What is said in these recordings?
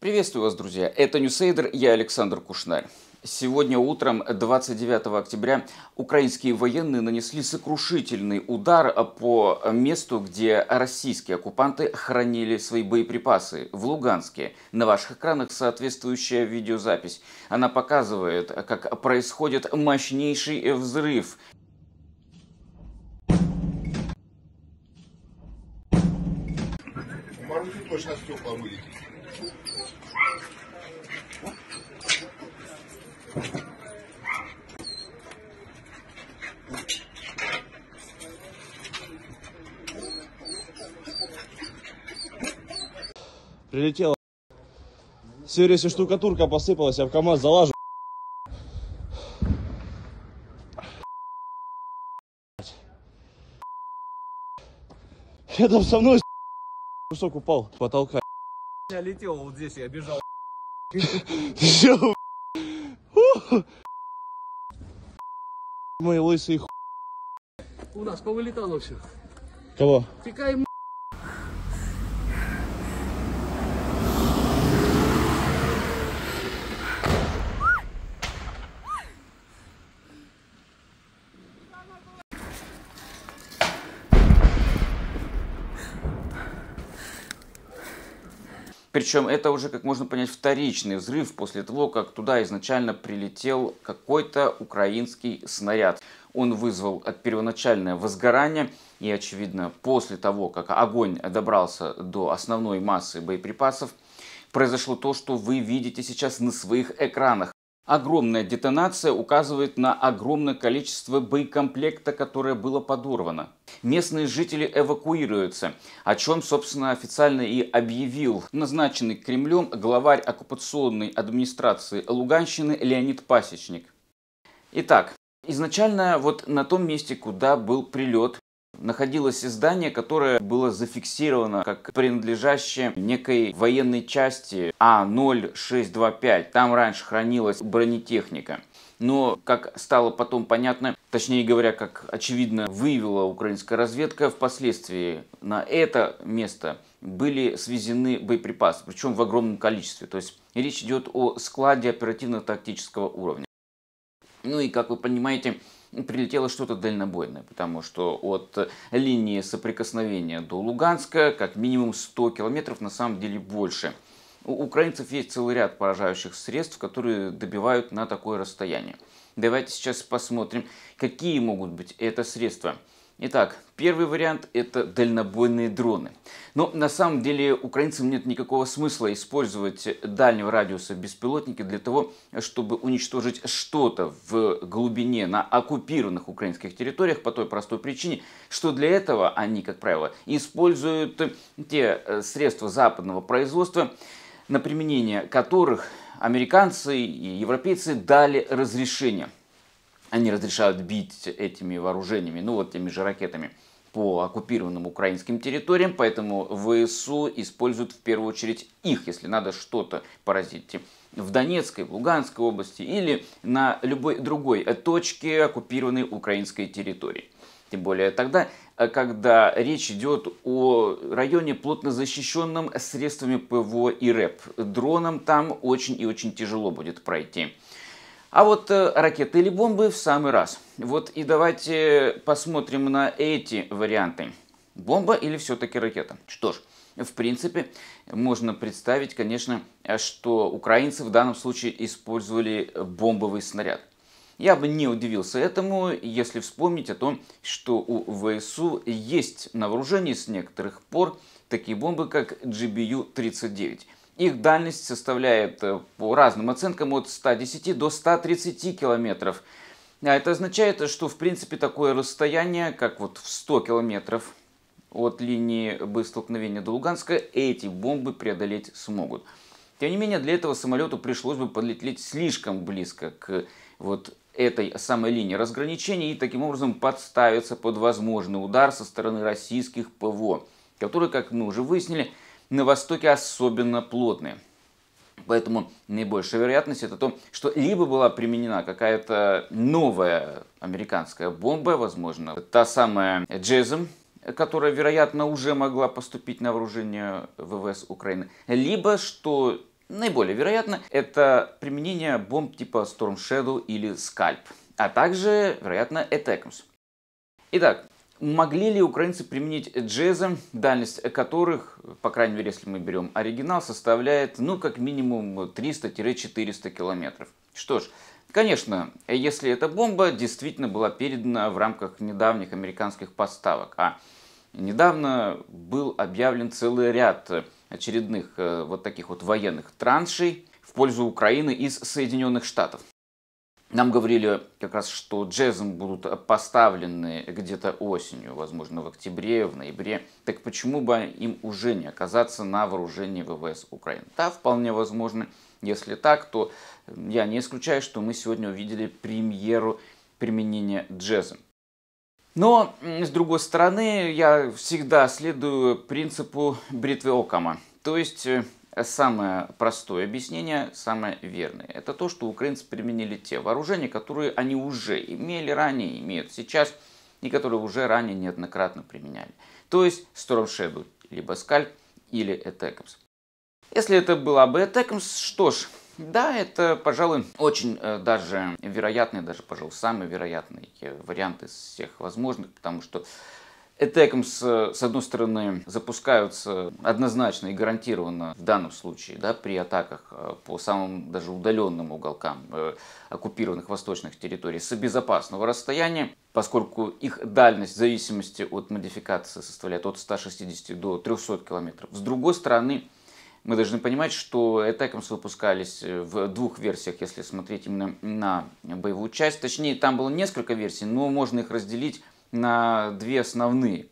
Приветствую вас, друзья. Это Ньюсейдер, я Александр Кушнарь. Сегодня утром, 29 октября, украинские военные нанесли сокрушительный удар по месту, где российские оккупанты хранили свои боеприпасы в Луганске. На ваших экранах соответствующая видеозапись. Она показывает, как происходит мощнейший взрыв. Морозит точно стекла вылетит. Прилетела. Сервисе штукатурка посыпалась, я в КамАЗ залажу. Я там со мной кусок упал с потолка. Я летел вот здесь, я бежал. Все, Мои лысые У нас повылетало все. Кого? Пикай Причем это уже, как можно понять, вторичный взрыв после того, как туда изначально прилетел какой-то украинский снаряд. Он вызвал первоначальное возгорание, и, очевидно, после того, как огонь добрался до основной массы боеприпасов, произошло то, что вы видите сейчас на своих экранах. Огромная детонация указывает на огромное количество боекомплекта, которое было подорвано. Местные жители эвакуируются, о чем, собственно, официально и объявил назначенный Кремлем главарь оккупационной администрации Луганщины Леонид Пасечник. Итак, изначально вот на том месте, куда был прилет, находилось издание, которое было зафиксировано как принадлежащее некой военной части А0625. Там раньше хранилась бронетехника. Но, как стало потом понятно, точнее говоря, как очевидно выявила украинская разведка, впоследствии на это место были свезены боеприпасы, причем в огромном количестве. То есть речь идет о складе оперативно-тактического уровня. Ну и, как вы понимаете, прилетело что-то дальнобойное, потому что от э, линии соприкосновения до Луганска как минимум 100 километров, на самом деле больше. У украинцев есть целый ряд поражающих средств, которые добивают на такое расстояние. Давайте сейчас посмотрим, какие могут быть это средства. Итак, первый вариант – это дальнобойные дроны. Но ну, на самом деле украинцам нет никакого смысла использовать дальнего радиуса беспилотники для того, чтобы уничтожить что-то в глубине на оккупированных украинских территориях по той простой причине, что для этого они, как правило, используют те э, средства западного производства, на применение которых американцы и европейцы дали разрешение – они разрешают бить этими вооружениями, ну вот теми же ракетами по оккупированным украинским территориям, поэтому ВСУ используют в первую очередь их, если надо что-то поразить в Донецкой, в Луганской области или на любой другой точке оккупированной украинской территории. Тем более тогда, э, когда речь идет о районе, плотно защищенном средствами ПВО и РЭП. Дроном там очень и очень тяжело будет пройти. А вот э, ракеты или бомбы в самый раз. Вот и давайте посмотрим на эти варианты. Бомба или все-таки ракета? Что ж, в принципе, можно представить, конечно, что украинцы в данном случае использовали бомбовый снаряд. Я бы не удивился этому, если вспомнить о том, что у ВСУ есть на вооружении с некоторых пор такие бомбы, как GBU-39. Их дальность составляет э, по разным оценкам от 110 до 130 километров. А это означает, что в принципе такое расстояние, как вот в 100 километров от линии столкновения до Луганска, эти бомбы преодолеть смогут. Тем не менее, для этого самолету пришлось бы подлететь слишком близко к вот этой самой линии разграничения и таким образом подставиться под возможный удар со стороны российских ПВО, которые, как мы уже выяснили, на Востоке особенно плотные. Поэтому наибольшая вероятность это то, что либо была применена какая-то новая американская бомба, возможно, та самая Джезем, которая, вероятно, уже могла поступить на вооружение ВВС Украины, либо, что наиболее вероятно, это применение бомб типа Storm Shadow или Скальп, а также, вероятно, Этекмс. Итак, Могли ли украинцы применить джезы, дальность которых, по крайней мере, если мы берем оригинал, составляет, ну, как минимум 300-400 километров? Что ж, Конечно, если эта бомба действительно была передана в рамках недавних американских поставок, а недавно был объявлен целый ряд очередных э, вот таких вот военных траншей в пользу Украины из Соединенных Штатов. Нам говорили как раз, что джезом будут поставлены где-то осенью, возможно, в октябре, в ноябре. Так почему бы им уже не оказаться на вооружении ВВС Украины? Да, вполне возможно. Если так, то я не исключаю, что мы сегодня увидели премьеру применения джеза. Но, с другой стороны, я всегда следую принципу бритвы Окама. То есть э, Э, самое простое объяснение, самое верное. Это то, что украинцы применили те вооружения, которые они уже имели ранее, имеют сейчас, и которые уже ранее неоднократно применяли. То есть Storm Shadow, либо Скальп, или Этекомс. Если это была бы Этекомс, что ж, да, это, пожалуй, очень э, даже вероятный, даже, пожалуй, самый вероятный э, вариант из всех возможных, потому что ATECMS, с одной стороны, запускаются однозначно и гарантированно в данном случае да, при атаках э, по самым даже удаленным уголкам э, оккупированных восточных территорий с безопасного расстояния, поскольку их дальность в зависимости от модификации составляет от 160 до 300 километров. С другой стороны, мы должны понимать, что ATECMS выпускались э, в двух версиях, если смотреть именно на боевую часть. Точнее, там было несколько версий, но можно их разделить на две основные.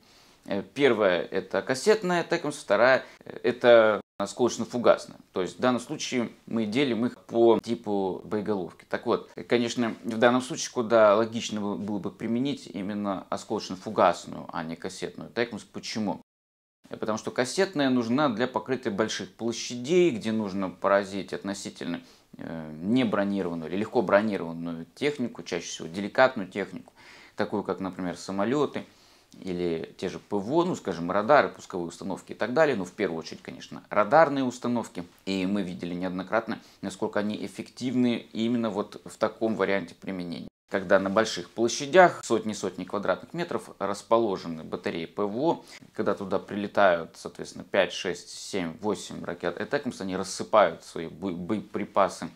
Э, первая – это кассетная Текмс, вторая – это осколочно-фугасная. То есть в данном случае мы делим их по типу боеголовки. Так вот, э, конечно, в данном случае куда логично было бы применить именно осколочно-фугасную, а не кассетную Текмс. Почему? Э, потому что кассетная нужна для покрытия больших площадей, где нужно поразить относительно не бронированную или легко бронированную технику, чаще всего деликатную технику – такую как, например, самолеты или те же ПВО, ну, скажем, радары, пусковые установки и так далее, но ну, в первую очередь, конечно, радарные установки, и мы видели неоднократно, насколько они эффективны именно вот в таком варианте применения когда на больших площадях сотни-сотни квадратных метров расположены батареи ПВО, когда туда прилетают, соответственно, 5, 6, 7, 8 ракет «Этекмс», они рассыпают свои боеприпасы,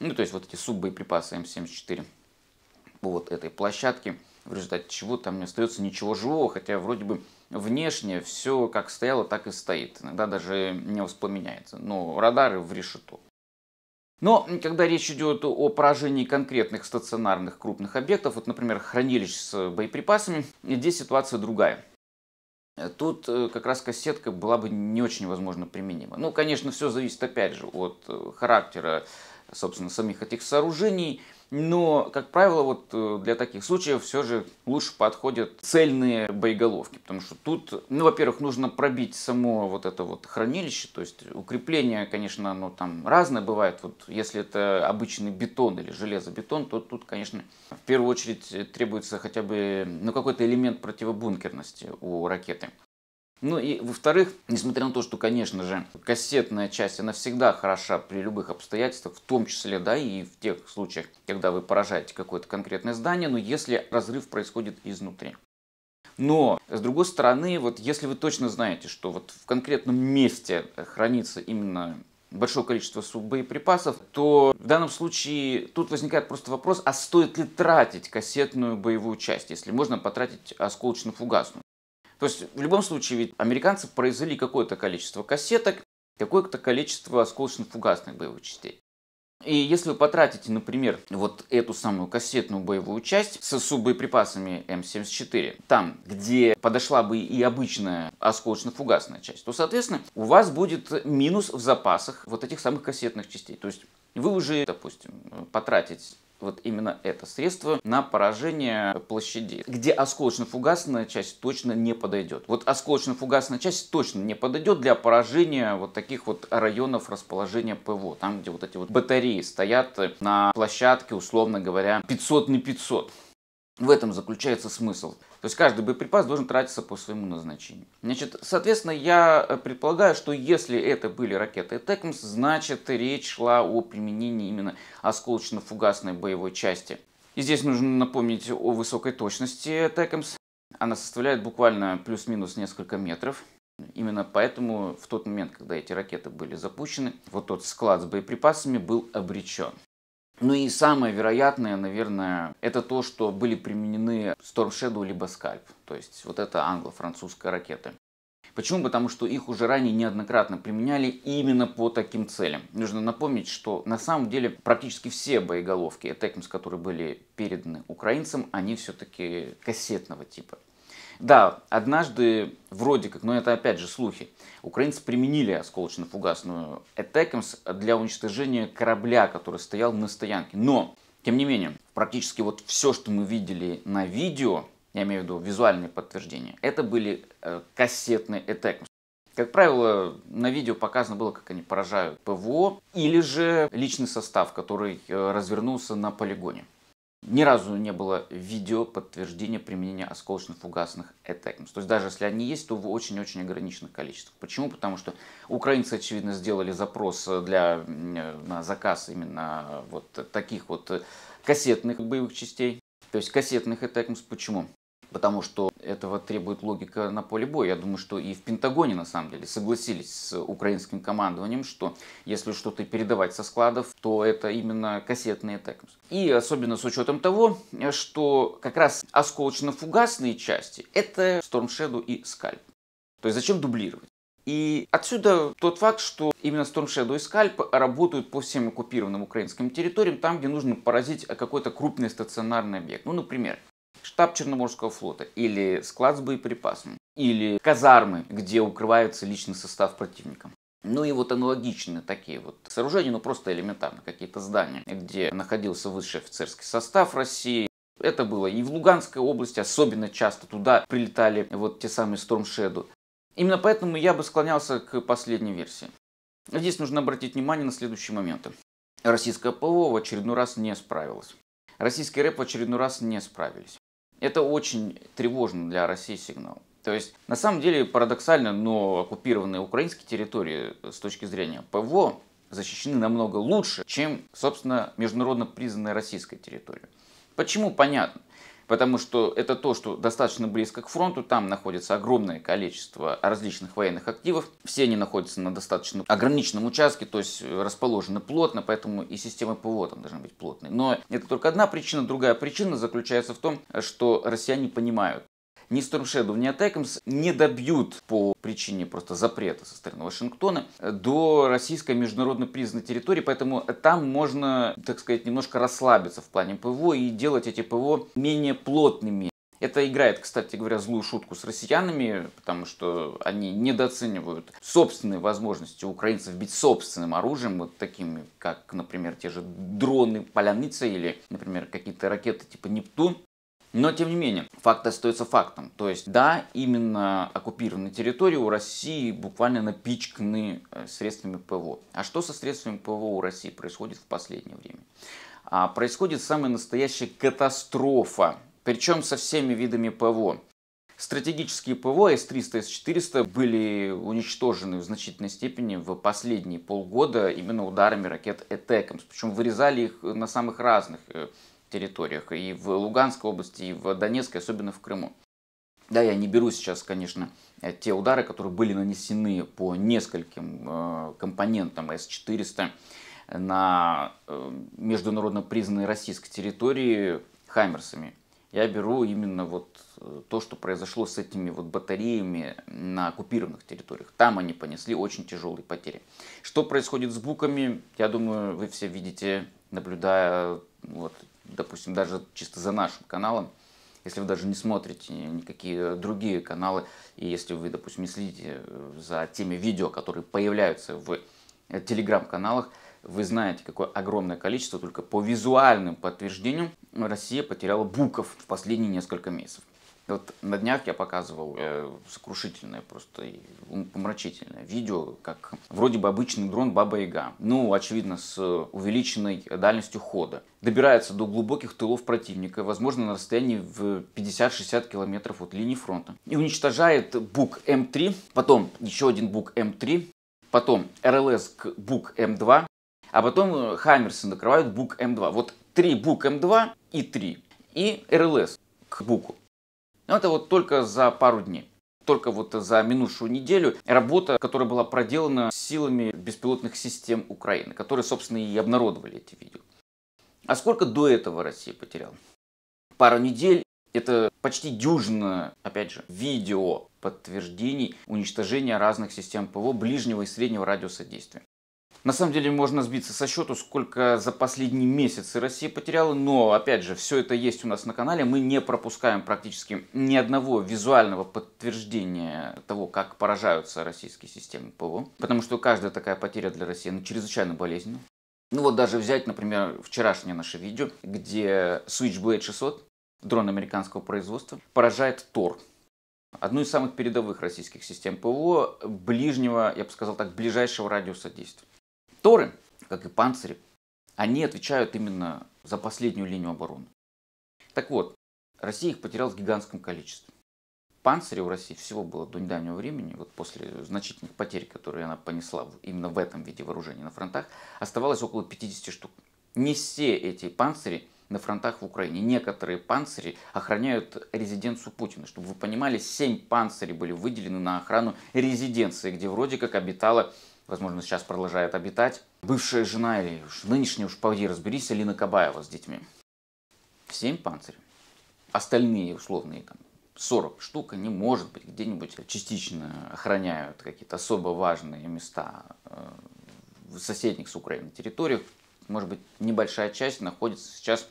ну, то есть вот эти суббоеприпасы М-74 эм по вот этой площадке, в результате чего там не остается ничего живого, хотя вроде бы внешне все как стояло, так и стоит. Иногда даже не воспламеняется. Но радары в решето. Но когда речь идет о поражении конкретных стационарных крупных объектов, вот, например, хранилищ с боеприпасами, здесь ситуация другая. Тут э, как раз кассетка была бы не очень, возможно, применима. Ну, конечно, все зависит, опять же, от характера, собственно, самих этих сооружений – но, как правило, вот э, для таких случаев все же лучше подходят цельные боеголовки, потому что тут, ну, во-первых, нужно пробить само вот это вот хранилище, то есть укрепление, конечно, оно там разное бывает, вот если это обычный бетон или железобетон, то тут, конечно, в первую очередь требуется хотя бы, ну, какой-то элемент противобункерности у ракеты. Ну и во-вторых, несмотря на то, что, конечно же, кассетная часть, она всегда хороша при любых обстоятельствах, в том числе, да, и в тех случаях, когда вы поражаете какое-то конкретное здание, но если разрыв происходит изнутри. Но, с другой стороны, вот если вы точно знаете, что вот в конкретном месте хранится именно большое количество боеприпасов, то в данном случае тут возникает просто вопрос, а стоит ли тратить кассетную боевую часть, если можно потратить осколочно-фугасную. То есть, в любом случае, ведь американцы произвели какое-то количество кассеток, какое-то количество осколочно-фугасных боевых частей. И если вы потратите, например, вот эту самую кассетную боевую часть с, с боеприпасами М74, там, где подошла бы и обычная осколочно-фугасная часть, то, соответственно, у вас будет минус в запасах вот этих самых кассетных частей. То есть вы уже, допустим, потратите вот именно это средство на поражение площадей, где осколочно-фугасная часть точно не подойдет. Вот осколочно-фугасная часть точно не подойдет для поражения вот таких вот районов расположения ПВО, там где вот эти вот батареи стоят на площадке, условно говоря, 500 на 500. В этом заключается смысл. То есть каждый боеприпас должен тратиться по своему назначению. Значит, соответственно, я э, предполагаю, что если это были ракеты «Текмс», значит речь шла о применении именно осколочно-фугасной боевой части. И здесь нужно напомнить о высокой точности «Текмс». Она составляет буквально плюс-минус несколько метров. Именно поэтому в тот момент, когда эти ракеты были запущены, вот тот склад с боеприпасами был обречен. Ну и самое вероятное, наверное, это то, что были применены Storm Shadow либо Scalp, то есть вот это англо-французская ракета. Почему? Потому что их уже ранее неоднократно применяли именно по таким целям. Нужно напомнить, что на самом деле практически все боеголовки Этекмс, которые были переданы украинцам, они все-таки кассетного типа. Да, однажды, вроде как, но это опять же слухи, украинцы применили осколочно-фугасную «Этекамс» для уничтожения корабля, который стоял на стоянке. Но, тем не менее, практически вот все, что мы видели на видео, я имею в виду визуальные подтверждения, это были э, кассетные «Этекамс». Как правило, на видео показано было, как они поражают ПВО или же личный состав, который э, развернулся на полигоне ни разу не было видео подтверждения применения осколочно-фугасных Этекмс. То есть даже если они есть, то в очень-очень ограниченных количествах. Почему? Потому что украинцы, очевидно, сделали запрос для, на заказ именно вот таких вот кассетных боевых частей, то есть кассетных Этекмс. Почему? потому что этого требует логика на поле боя. Я думаю, что и в Пентагоне, на самом деле, согласились с украинским командованием, что если что-то передавать со складов, то это именно кассетные Текмс. И особенно с учетом того, что как раз осколочно-фугасные части — это Storm Shadow и Скальп. То есть зачем дублировать? И отсюда тот факт, что именно Storm Shadow и Скальп работают по всем оккупированным украинским территориям, там, где нужно поразить какой-то крупный стационарный объект. Ну, например, штаб Черноморского флота, или склад с боеприпасами, или казармы, где укрывается личный состав противника. Ну и вот аналогичные такие вот сооружения, ну просто элементарно, какие-то здания, где находился высший офицерский состав России. Это было и в Луганской области, особенно часто туда прилетали вот те самые стормшеду. Именно поэтому я бы склонялся к последней версии. Здесь нужно обратить внимание на следующие моменты. Российское ПВО в очередной раз не справилось. Российский рэп в очередной раз не справились. Это очень тревожно для России сигнал. То есть, на самом деле, парадоксально, но оккупированные украинские территории э, с точки зрения ПВО защищены намного лучше, чем, собственно, международно признанная российская территория. Почему? Понятно потому что это то, что достаточно близко к фронту, там находится огромное количество различных военных активов, все они находятся на достаточно ограниченном участке, то есть э, расположены плотно, поэтому и система ПВО там должна быть плотной. Но это только одна причина, другая причина заключается в том, э, что россияне понимают, ни Storm Shadow, ни Атакамс не добьют по причине просто запрета со стороны Вашингтона до российской международно признанной территории, поэтому там можно, так сказать, немножко расслабиться в плане ПВО и делать эти ПВО менее плотными. Это играет, кстати говоря, злую шутку с россиянами, потому что они недооценивают собственные возможности украинцев бить собственным оружием, вот такими, как, например, те же дроны Поляница или, например, какие-то ракеты типа Нептун. Но, тем не менее, факт остается фактом. То есть, да, именно оккупированные территории у России буквально напичканы э, средствами ПВО. А что со средствами ПВО у России происходит в последнее время? А происходит самая настоящая катастрофа, причем со всеми видами ПВО. Стратегические ПВО С-300, С-400 были уничтожены в значительной степени в последние полгода именно ударами ракет «Этекомс». Причем вырезали их на самых разных э, территориях, и в Луганской области, и в Донецкой, особенно в Крыму. Да, я не беру сейчас, конечно, э, те удары, которые были нанесены по нескольким э, компонентам С-400 на э, международно признанной российской территории Хаймерсами. Я беру именно вот то, что произошло с этими вот батареями на оккупированных территориях. Там они понесли очень тяжелые потери. Что происходит с буками, я думаю, вы все видите, наблюдая вот допустим, даже чисто за нашим каналом, если вы даже не смотрите никакие другие каналы, и если вы, допустим, не следите э, за теми видео, которые появляются в э, телеграм-каналах, вы знаете, какое огромное количество, только по визуальным подтверждениям Россия потеряла буков в последние несколько месяцев. Вот на днях я показывал э, сокрушительное, просто помрачительное видео, как вроде бы обычный дрон Баба Яга. Ну, очевидно, с увеличенной дальностью хода. Добирается до глубоких тылов противника, возможно, на расстоянии в 50-60 километров от линии фронта. И уничтожает БУК М3, потом еще один БУК М3, потом РЛС к БУК М2, а потом э, Хаммерсы накрывают БУК М2. Вот три БУК М2 и 3. И РЛС к БУКу. Но ну, это вот только за пару дней. Только вот за минувшую неделю работа, которая была проделана силами беспилотных систем Украины, которые, собственно, и обнародовали эти видео. А сколько до этого Россия потеряла? Пару недель это почти дюжина, опять же, видео подтверждений уничтожения разных систем ПВО ближнего и среднего радиуса действия. На самом деле можно сбиться со счету, сколько за последние месяцы Россия потеряла, но опять же, все это есть у нас на канале, мы не пропускаем практически ни одного визуального подтверждения того, как поражаются российские системы ПВО, потому что каждая такая потеря для России ну, чрезвычайно болезненна. Ну вот даже взять, например, вчерашнее наше видео, где Switchblade 600, дрон американского производства, поражает Тор, одну из самых передовых российских систем ПВО, ближнего, я бы сказал так, ближайшего радиуса действия. Шторы, как и панцири, они отвечают именно за последнюю линию обороны. Так вот, Россия их потеряла в гигантском количестве. Панцирей у России всего было до недавнего времени, вот после значительных потерь, которые она понесла именно в этом виде вооружения на фронтах, оставалось около 50 штук. Не все эти панцири на фронтах в Украине. Некоторые панцири охраняют резиденцию Путина. Чтобы вы понимали, 7 панцирей были выделены на охрану резиденции, где вроде как обитала возможно, сейчас продолжает обитать. Бывшая жена или уж нынешняя, уж поди разберись, Алина Кабаева с детьми. Семь панцирей. Остальные условные там, 40 штук, они, может быть, где-нибудь частично охраняют какие-то особо важные места э, в соседних с Украиной территориях. Может быть, небольшая часть находится сейчас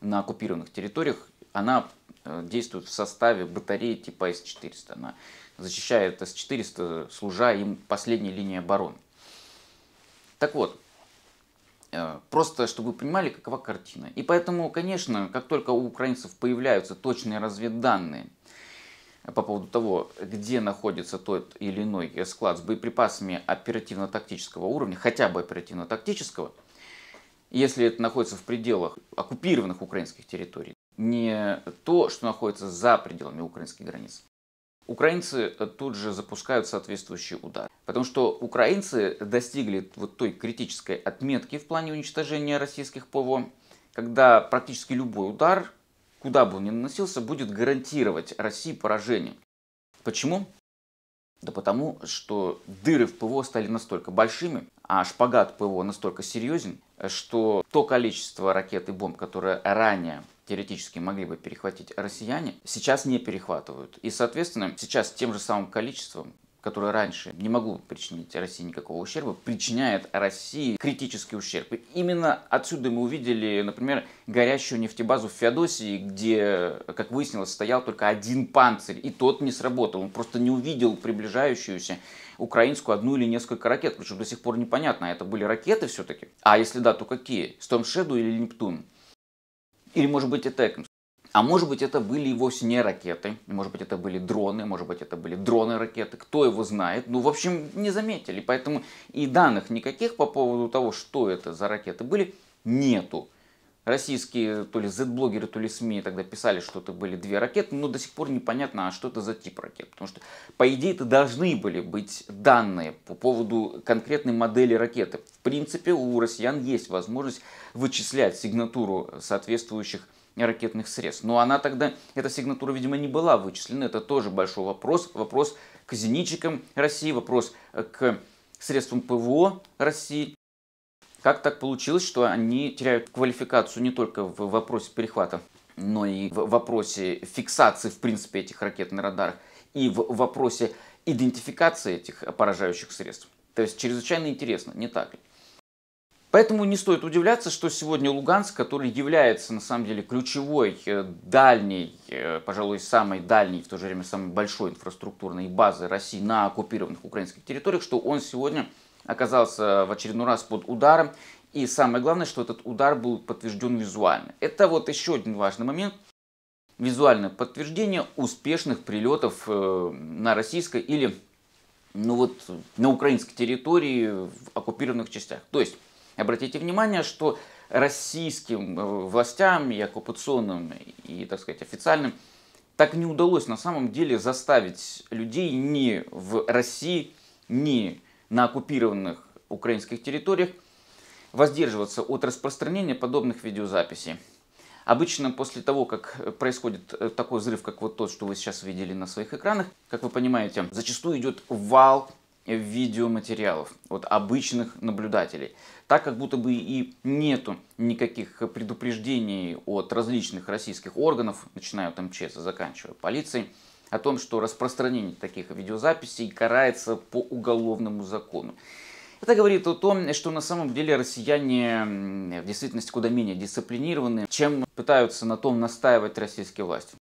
на оккупированных территориях. Она э, действует в составе батареи типа С-400. Она зачищает С-400, служа им последней линией обороны. Так вот, э, просто чтобы вы понимали, какова картина. И поэтому, конечно, как только у украинцев появляются точные разведданные по поводу того, где находится тот или иной склад с боеприпасами оперативно-тактического уровня, хотя бы оперативно-тактического, если это находится в пределах оккупированных украинских территорий, не то, что находится за пределами украинских границ, Украинцы э, тут же запускают соответствующий удар. Потому что украинцы достигли вот той критической отметки в плане уничтожения российских ПВО, когда практически любой удар, куда бы он ни наносился, будет гарантировать России поражение. Почему? Да потому, что дыры в ПВО стали настолько большими, а шпагат ПВО настолько серьезен, э, что то количество ракет и бомб, которое ранее теоретически могли бы перехватить россияне, сейчас не перехватывают. И, соответственно, сейчас тем же самым количеством которое раньше не могло причинить России никакого ущерба, причиняет России критический ущерб. И именно отсюда мы увидели, например, горящую нефтебазу в Феодосии, где, как выяснилось, стоял только один панцирь, и тот не сработал. Он просто не увидел приближающуюся украинскую одну или несколько ракет, причем до сих пор непонятно, а это были ракеты все-таки? А если да, то какие? Storm Shadow или Нептун? Или, может быть, это Экмс. А может быть, это были и вовсе не ракеты, может быть, это были дроны, может быть, это были дроны-ракеты, кто его знает. Ну, в общем, не заметили, поэтому и данных никаких по поводу того, что это за ракеты были, нету российские то ли Z-блогеры, то ли СМИ тогда писали, что это были две ракеты, но до сих пор непонятно, а что это за тип ракет. Потому что, по идее, это должны были быть данные по поводу конкретной модели ракеты. В принципе, у россиян есть возможность вычислять сигнатуру соответствующих ракетных средств. Но она тогда, эта сигнатура, видимо, не была вычислена. Это тоже большой вопрос. Вопрос к зенитчикам России, вопрос к средствам ПВО России как так получилось, что они теряют квалификацию не только в вопросе перехвата, но и в вопросе фиксации, в принципе, этих ракет на радарах, и в вопросе идентификации этих поражающих средств. То есть чрезвычайно интересно, не так ли? Поэтому не стоит удивляться, что сегодня Луганск, который является на самом деле ключевой, э, дальней, э, пожалуй, самой дальней, в то же время самой большой инфраструктурной базой России на оккупированных украинских территориях, что он сегодня оказался в очередной раз под ударом. И самое главное, что этот удар был подтвержден визуально. Это вот еще один важный момент. Визуальное подтверждение успешных прилетов э, на российской или ну вот, на украинской территории в оккупированных частях. То есть, обратите внимание, что российским э, властям и оккупационным, и, так сказать, официальным, так не удалось на самом деле заставить людей ни в России, ни на оккупированных украинских территориях воздерживаться от распространения подобных видеозаписей. Обычно после того, как происходит э, такой взрыв, как вот тот, что вы сейчас видели на своих экранах, как вы понимаете, зачастую идет вал видеоматериалов от обычных наблюдателей. Так как будто бы и нету никаких предупреждений от различных российских органов, начиная от МЧС и заканчивая полицией, о том, что распространение таких видеозаписей карается по уголовному закону. Это говорит о том, что на самом деле россияне в действительности куда менее дисциплинированы, чем пытаются на том настаивать российские власти.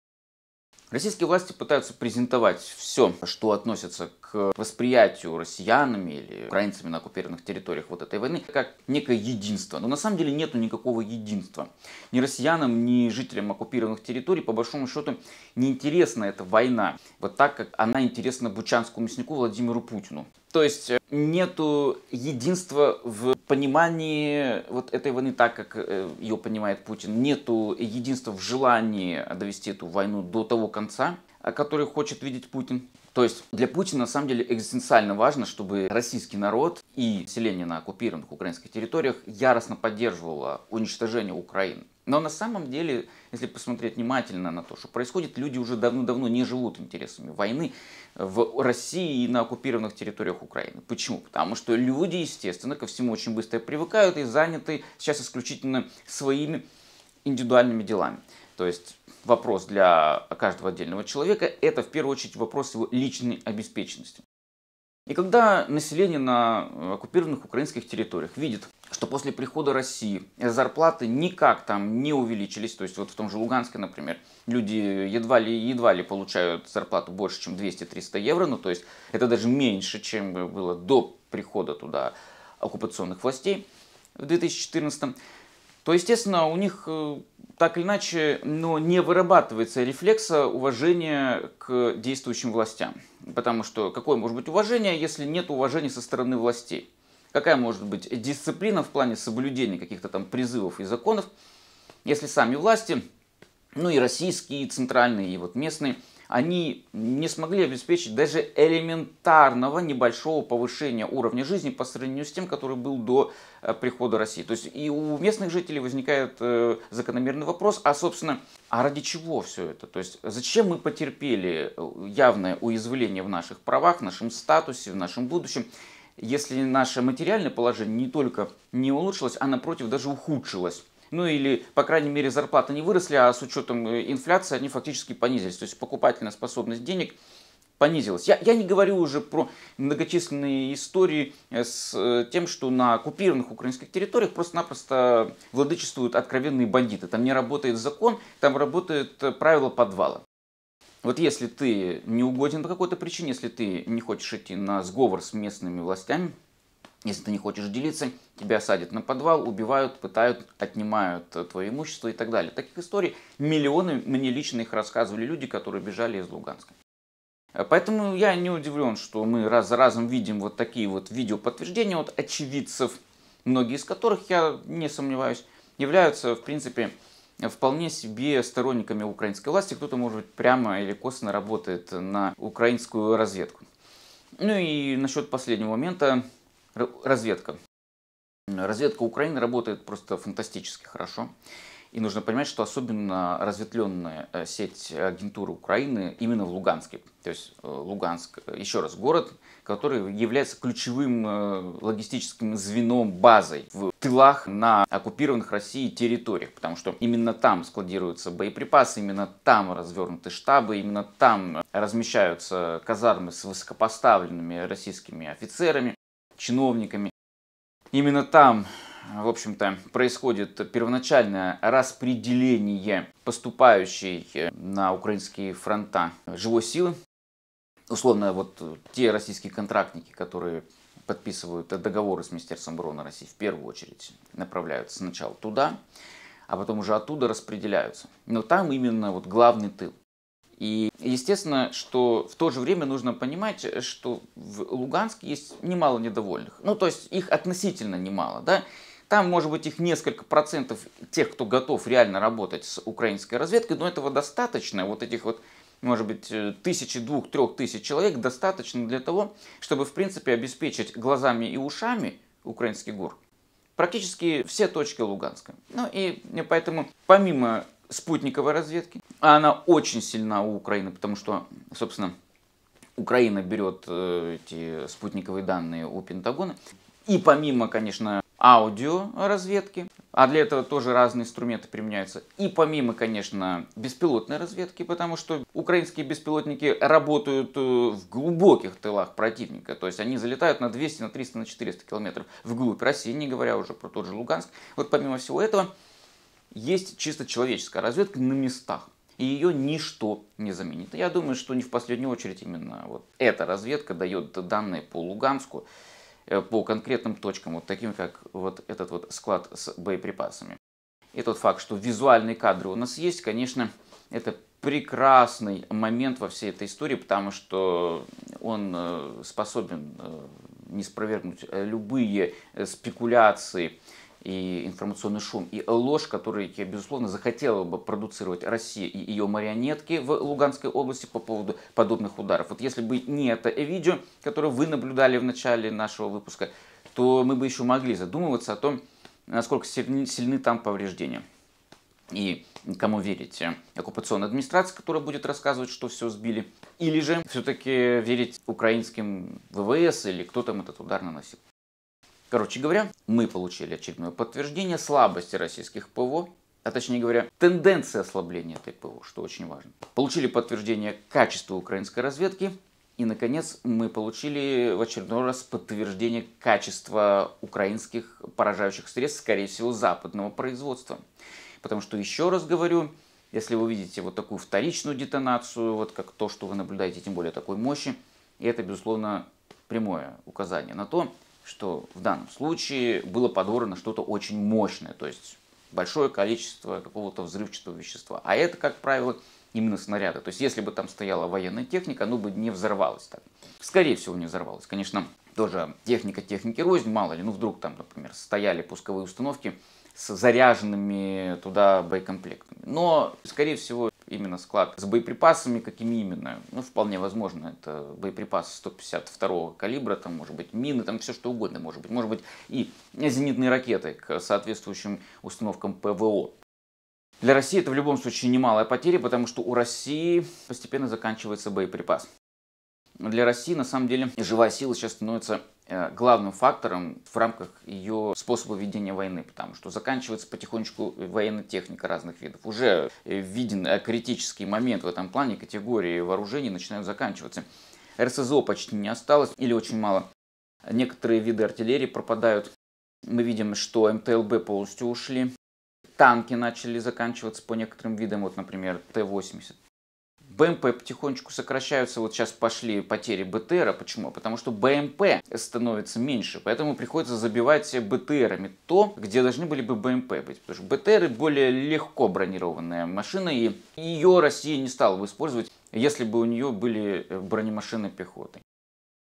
Российские власти пытаются презентовать все, что относится к восприятию россиянами или украинцами на оккупированных территориях вот этой войны, как некое единство. Но на самом деле нету никакого единства. Ни россиянам, ни жителям оккупированных территорий, по большому счету, не интересна эта война. Вот так, как она интересна бучанскому мяснику Владимиру Путину. То есть э, нету единства в понимании вот этой войны так, как э, ее понимает Путин. Нету единства в желании довести эту войну до того конца, который хочет видеть Путин. То есть для Путина на самом деле экзистенциально важно, чтобы российский народ и население на оккупированных украинских территориях яростно поддерживало уничтожение Украины. Но на самом деле, если посмотреть внимательно на то, что происходит, люди уже давно-давно не живут интересами войны в России и на оккупированных территориях Украины. Почему? Потому что люди, естественно, ко всему очень быстро привыкают и заняты сейчас исключительно своими индивидуальными делами. То есть вопрос для каждого отдельного человека, это в первую очередь вопрос его личной обеспеченности. И когда население на оккупированных украинских территориях видит, что после прихода России зарплаты никак там не увеличились, то есть вот в том же Луганске, например, люди едва ли, едва ли получают зарплату больше, чем 200-300 евро, ну то есть это даже меньше, чем было до прихода туда оккупационных властей в 2014, то, естественно, у них э, так или иначе, но ну, не вырабатывается рефлекса уважения к действующим властям. Потому что какое может быть уважение, если нет уважения со стороны властей? Какая может быть дисциплина в плане соблюдения каких-то там призывов и законов, если сами власти, ну и российские, и центральные, и вот местные – они не смогли обеспечить даже элементарного небольшого повышения уровня жизни по сравнению с тем, который был до э, прихода России. То есть и у местных жителей возникает э, закономерный вопрос, а собственно, а ради чего все это? То есть зачем мы потерпели э, явное уязвление в наших правах, в нашем статусе, в нашем будущем? если наше материальное положение не только не улучшилось, а напротив даже ухудшилось ну или, по крайней мере, зарплаты не выросли, а с учетом э, инфляции они фактически понизились. То есть покупательная способность денег понизилась. Я, я не говорю уже про многочисленные истории э, с э, тем, что на оккупированных украинских территориях просто-напросто владычествуют откровенные бандиты. Там не работает закон, там работает правило подвала. Вот если ты не угоден по какой-то причине, если ты не хочешь идти на сговор с местными властями, если ты не хочешь делиться, тебя садят на подвал, убивают, пытают, отнимают э, твое имущество и так далее. Таких историй миллионы, мне лично их рассказывали люди, которые бежали из Луганска. Э, поэтому я не удивлен, что мы раз за разом видим вот такие вот видео подтверждения от очевидцев, многие из которых, я не сомневаюсь, являются, в принципе, вполне себе сторонниками украинской власти. Кто-то, может быть, прямо или косвенно работает на украинскую разведку. Ну и насчет последнего момента, Разведка. Разведка Украины работает просто фантастически хорошо. И нужно понимать, что особенно разветвленная э, сеть агентуры Украины именно в Луганске. То есть э, Луганск, э, еще раз, город, который является ключевым логистическим звеном, базой в тылах на оккупированных Россией территориях. Потому что именно там складируются боеприпасы, именно там развернуты штабы, именно там размещаются казармы с высокопоставленными российскими офицерами чиновниками. Именно там, в общем-то, происходит первоначальное распределение поступающей э, на украинские фронта живой силы. Условно, вот э, те российские контрактники, которые подписывают договоры с Министерством обороны России, в первую очередь направляются сначала туда, а потом уже оттуда распределяются. Но там именно вот главный тыл. И естественно, что в то же время нужно понимать, что в Луганске есть немало недовольных. Ну, то есть их относительно немало, да. Там, может быть, их несколько процентов тех, кто готов реально работать с украинской разведкой, но этого достаточно, вот этих вот, может быть, э, тысячи, двух, трех тысяч человек достаточно для того, чтобы, в принципе, обеспечить глазами и ушами украинский гор практически все точки Луганска. Ну и поэтому, помимо спутниковой разведки, а она очень сильна у Украины, потому что, собственно, Украина берет э, эти спутниковые данные у Пентагона. И помимо, конечно, аудиоразведки, а для этого тоже разные инструменты применяются. И помимо, конечно, беспилотной разведки, потому что украинские беспилотники работают э, в глубоких тылах противника. То есть они залетают на 200, на 300, на 400 километров вглубь России, не говоря уже про тот же Луганск. Вот помимо всего этого, есть чисто человеческая разведка на местах и ее ничто не заменит. Я думаю, что не в последнюю очередь именно вот эта разведка дает данные по Луганску, э, по конкретным точкам, вот таким как вот этот вот склад с боеприпасами. И тот факт, что визуальные кадры у нас есть, конечно, это прекрасный момент во всей этой истории, потому что он э, способен э, не спровергнуть любые спекуляции, и информационный шум, и ложь, который, безусловно, захотела бы продуцировать Россия и ее марионетки в Луганской области по поводу подобных ударов. Вот если бы не это видео, которое вы наблюдали в начале нашего выпуска, то мы бы еще могли задумываться о том, насколько сильны, сильны там повреждения. И кому верить? Оккупационной администрации, которая будет рассказывать, что все сбили? Или же все-таки верить украинским ВВС или кто там этот удар наносил? Короче говоря, мы получили очередное подтверждение слабости российских ПВО, а точнее говоря, тенденции ослабления этой ПВО, что очень важно. Получили подтверждение качества украинской разведки, и, наконец, мы получили в очередной раз подтверждение качества украинских поражающих средств, скорее всего, западного производства. Потому что, еще раз говорю, если вы видите вот такую вторичную детонацию, вот как то, что вы наблюдаете, тем более такой мощи, и это, безусловно, прямое указание на то, что в данном случае было подобрано что-то очень мощное, то есть большое количество какого-то взрывчатого вещества. А это, как правило, именно снаряды. То есть если бы там стояла военная техника, оно бы не взорвалось так. Скорее всего, не взорвалось. Конечно, тоже техника техники рознь, мало ли, ну вдруг там, например, стояли пусковые установки с заряженными туда боекомплектами. Но, скорее всего, именно склад. С боеприпасами какими именно? Ну, вполне возможно, это боеприпасы 152-го калибра, там, может быть, мины, там все что угодно может быть. Может быть, и зенитные ракеты к соответствующим установкам ПВО. Для России это в любом случае немалая потеря, потому что у России постепенно заканчивается боеприпас. Для России, на самом деле, живая сила сейчас становится Э, главным фактором в рамках ее способа ведения войны, потому что заканчивается потихонечку э, военная техника разных видов. Уже э, виден критический момент в этом плане, категории вооружений начинают заканчиваться. РСЗО почти не осталось или очень мало. Некоторые виды артиллерии пропадают. Мы видим, что МТЛБ полностью ушли. Танки начали заканчиваться по некоторым видам, вот, например, Т-80, БМП потихонечку сокращаются. Вот сейчас пошли потери БТРа. Почему? Потому что БМП становится меньше. Поэтому приходится забивать БТРами то, где должны были бы БМП быть. Потому что БТР более легко бронированная машина. И ее Россия не стала бы использовать, если бы у нее были э, бронемашины пехоты.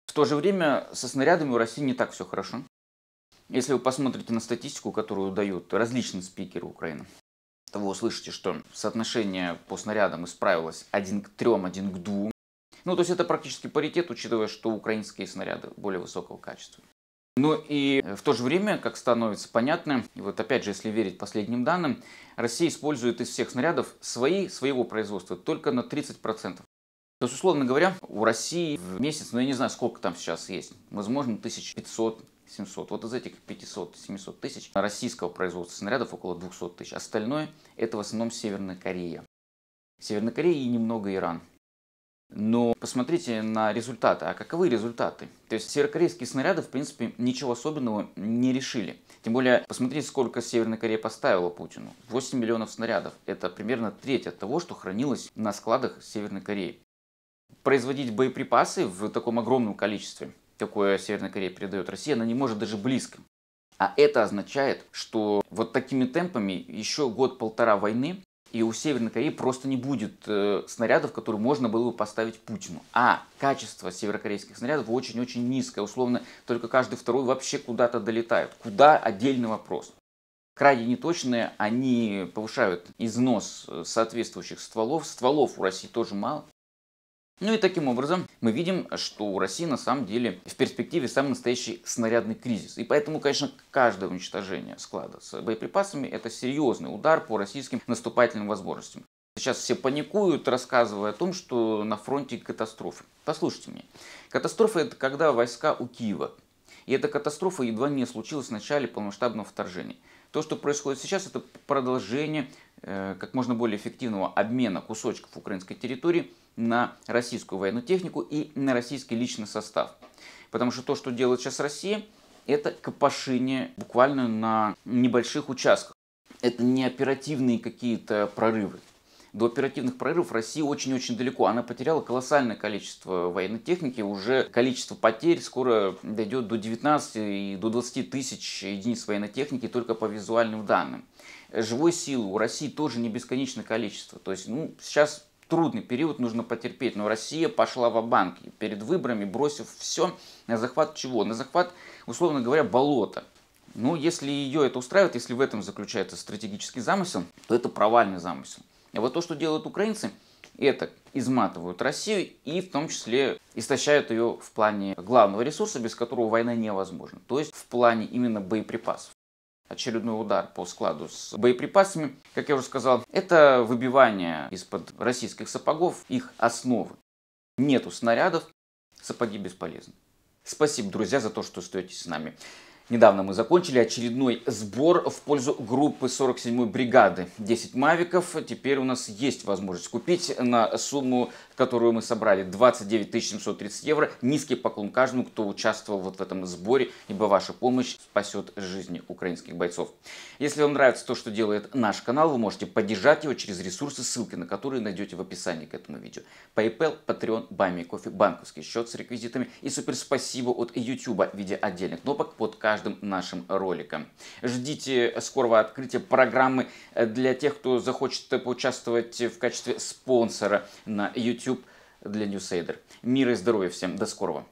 В то же время со снарядами у России не так все хорошо. Если вы посмотрите на статистику, которую дают различные спикеры Украины, того вы услышите, что соотношение по снарядам исправилось 1 к 3, 1 к 2. Ну, то есть это практически паритет, учитывая, что украинские снаряды более высокого качества. Ну и э, в то же время, как становится понятно, и вот опять же, если верить последним данным, Россия использует из всех снарядов свои, своего производства только на 30%. То есть, условно говоря, у России в месяц, ну я не знаю, сколько там сейчас есть, возможно, 1500 700. Вот из этих 500-700 тысяч российского производства снарядов около 200 тысяч. Остальное это в основном Северная Корея. Северная Корея и немного Иран. Но посмотрите на результаты. А каковы результаты? То есть северокорейские снаряды, в принципе, ничего особенного не решили. Тем более, посмотрите, сколько Северная Корея поставила Путину. 8 миллионов снарядов. Это примерно треть от того, что хранилось на складах Северной Кореи. Производить боеприпасы в таком огромном количестве какое Северная Корея передает России, она не может даже близко. А это означает, что вот такими темпами еще год-полтора войны, и у Северной Кореи просто не будет э, снарядов, которые можно было бы поставить Путину. А качество северокорейских снарядов очень-очень низкое. Условно, только каждый второй вообще куда-то долетает. Куда – отдельный вопрос. Крайне неточные, они повышают износ э, соответствующих стволов. Стволов у России тоже мало. Ну и таким образом мы видим, что у России на самом деле в перспективе самый настоящий снарядный кризис. И поэтому, конечно, каждое уничтожение склада с боеприпасами это серьезный удар по российским наступательным возможностям. Сейчас все паникуют, рассказывая о том, что на фронте катастрофы. Послушайте меня. Катастрофа это когда войска у Киева. И эта катастрофа едва не случилась в начале полномасштабного вторжения. То, что происходит сейчас, это продолжение э, как можно более эффективного обмена кусочков украинской территории – на российскую военную технику и на российский личный состав. Потому что то, что делает сейчас Россия, это копошение буквально на небольших участках. Это не оперативные какие-то прорывы. До оперативных прорывов России очень-очень далеко. Она потеряла колоссальное количество военной техники. Уже количество потерь скоро дойдет до 19 и до 20 тысяч единиц военной техники только по визуальным данным. Живой силы у России тоже не бесконечное количество. То есть ну, сейчас трудный период, нужно потерпеть. Но Россия пошла в банк перед выборами, бросив все на захват чего? На захват, условно говоря, болота. Ну, если ее это устраивает, если в этом заключается стратегический замысел, то это провальный замысел. А вот то, что делают украинцы, это изматывают Россию и в том числе истощают ее в плане главного ресурса, без которого война невозможна, то есть в плане именно боеприпасов очередной удар по складу с боеприпасами. Как я уже сказал, это выбивание из-под российских сапогов их основы. Нету снарядов, сапоги бесполезны. Спасибо, друзья, за то, что остаетесь с нами. Недавно мы закончили очередной сбор в пользу группы 47-й бригады. 10 мавиков теперь у нас есть возможность купить на сумму, которую мы собрали, 29 730 евро. Низкий поклон каждому, кто участвовал вот в этом сборе, ибо ваша помощь спасет жизни украинских бойцов. Если вам нравится то, что делает наш канал, вы можете поддержать его через ресурсы, ссылки на которые найдете в описании к этому видео. PayPal, Patreon, Buy Me Coffee, банковский счет с реквизитами и суперспасибо от YouTube в виде отдельных кнопок под каждый каждым нашим роликом. Ждите скорого открытия программы э, для тех, кто захочет поучаствовать в качестве спонсора на YouTube для Ньюсейдер. Мира и здоровья всем. До скорого.